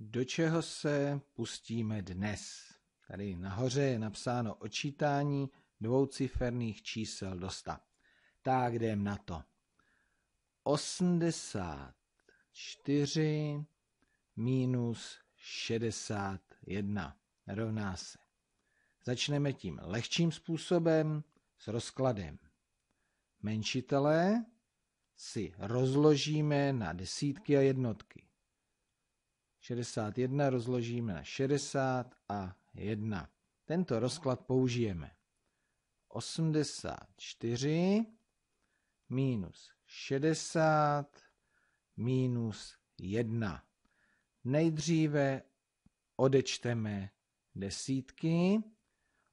do čeho se pustíme dnes. Tady nahoře je napsáno očítání dvouciferných čísel do 100. Tak jdem na to. 84 minus 61 rovná se. Začneme tím lehčím způsobem s rozkladem. Menšitelé si rozložíme na desítky a jednotky. 61 rozložíme na 60 a 1. Tento rozklad použijeme. 84 minus 60 minus 1. Nejdříve odečteme desítky.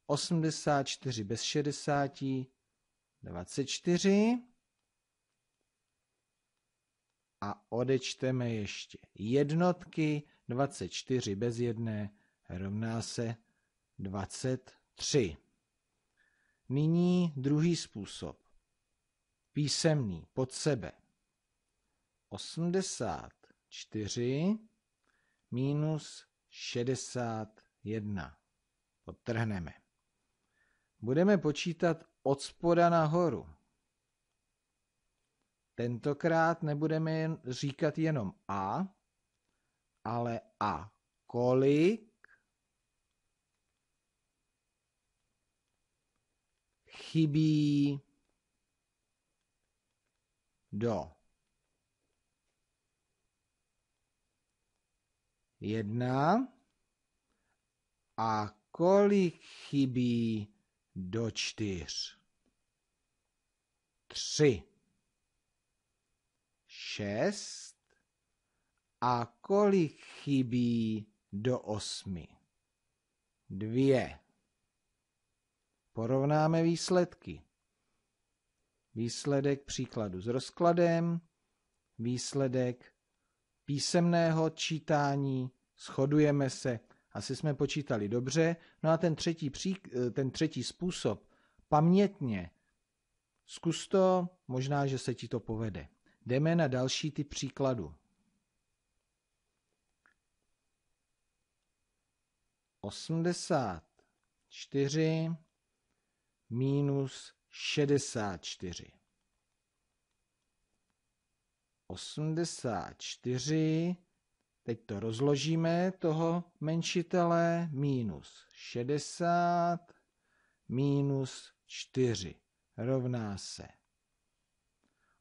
84 bez 60, 24 a odečteme ještě jednotky, 24 bez jedné rovná se 23. Nyní druhý způsob. Písemný pod sebe. 84 minus 61. Podtrhneme. Budeme počítat od spoda nahoru. Tentokrát nebudeme říkat jenom a, ale a kolik chybí do jedna a kolik chybí do čtyř? Tři šest a kolik chybí do osmi? Dvě. Porovnáme výsledky. Výsledek příkladu s rozkladem, výsledek písemného čítání, shodujeme se, asi jsme počítali dobře. No a ten třetí, přík, ten třetí způsob, pamětně, zkus to, možná, že se ti to povede. Jdeme na další typ příkladu. Osmdesát čtyři minus šedesát čtyři. Osmdesát čtyři, teď to rozložíme, toho menšitele, minus šedesát minus čtyři rovná se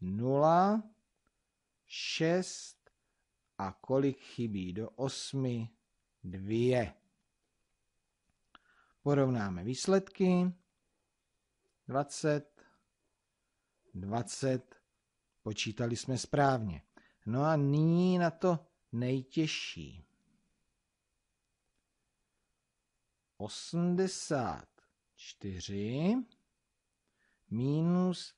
nula, šest a kolik chybí do osmi, 2. Porovnáme výsledky. 20, 20, počítali jsme správně. No a nyní na to nejtěžší. 84 minus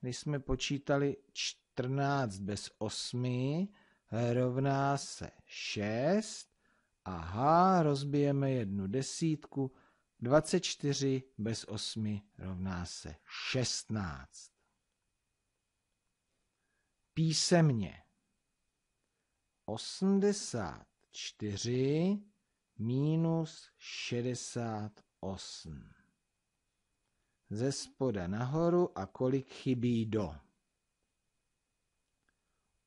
když jsme počítali 14 bez 8, rovná se 6. Aha, rozbijeme jednu desítku. 24 bez 8 rovná se 16. Písemně 84 minus 68 ze spoda nahoru a kolik chybí do.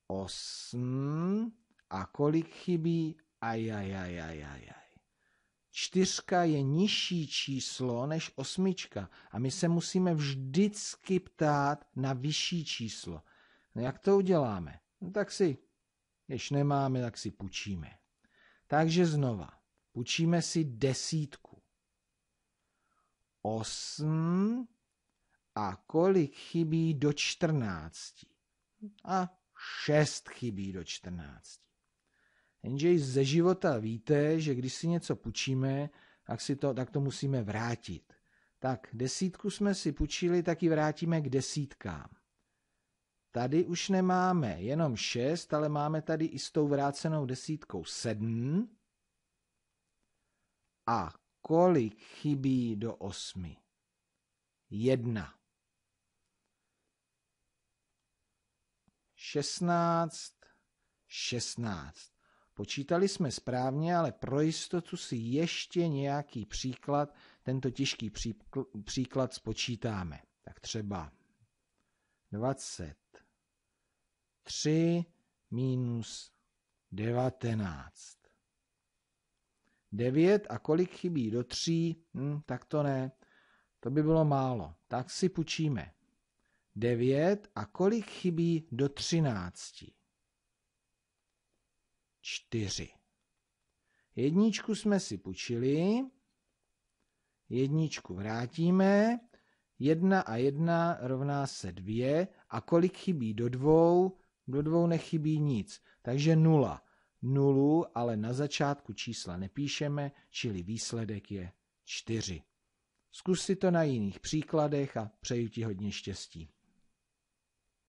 osm a kolik chybí ajajajajajaj. Čtyřka je nižší číslo než osmička a my se musíme vždycky ptát na vyšší číslo. No jak to uděláme? No tak si, když nemáme, tak si půjčíme. Takže znova, půjčíme si desítku osm a kolik chybí do čtrnácti. A šest chybí do čtrnácti. Jenže ze života víte, že když si něco půjčíme, tak, si to, tak to musíme vrátit. Tak desítku jsme si půjčili, tak ji vrátíme k desítkám. Tady už nemáme jenom šest, ale máme tady i s tou vrácenou desítkou sedm. A Kolik chybí do osmi? Jedna. Šestnáct, šestnáct. Počítali jsme správně, ale pro jistotu si ještě nějaký příklad, tento těžký příklad spočítáme. Tak třeba 23 minus 19. 9 a kolik chybí do 3, hm, tak to ne, to by bylo málo. Tak si půjčíme. 9 a kolik chybí do 13? 4. Jedničku jsme si půjčili, jedničku vrátíme, 1 a 1 rovná se 2 a kolik chybí do 2? Do dvou nechybí nic, takže 0. Nulu ale na začátku čísla nepíšeme, čili výsledek je 4. Zkus si to na jiných příkladech a přeju ti hodně štěstí.